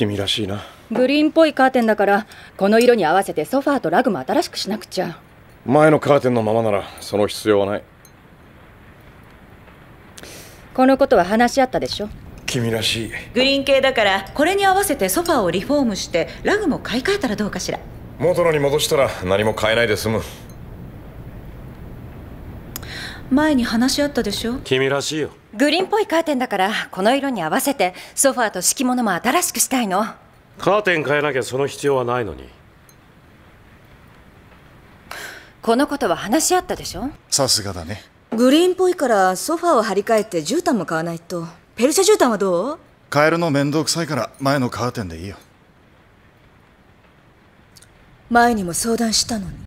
君らしいなグリーンっぽいカーテンだからこの色に合わせてソファーとラグも新しくしなくちゃ前のカーテンのままならその必要はないこのことは話し合ったでしょ君らしいグリーン系だからこれに合わせてソファーをリフォームしてラグも買い替えたらどうかしら元のに戻したら何も買えないで済む前に話し合ったでしょ君らしいよグリーンっぽいカーテンだからこの色に合わせてソファーと敷物も新しくしたいのカーテン変えなきゃその必要はないのにこのことは話し合ったでしょさすがだねグリーンっぽいからソファーを張り替えて絨毯も買わないとペルシャ絨毯はどう変えるの面倒くさいから前のカーテンでいいよ前にも相談したのに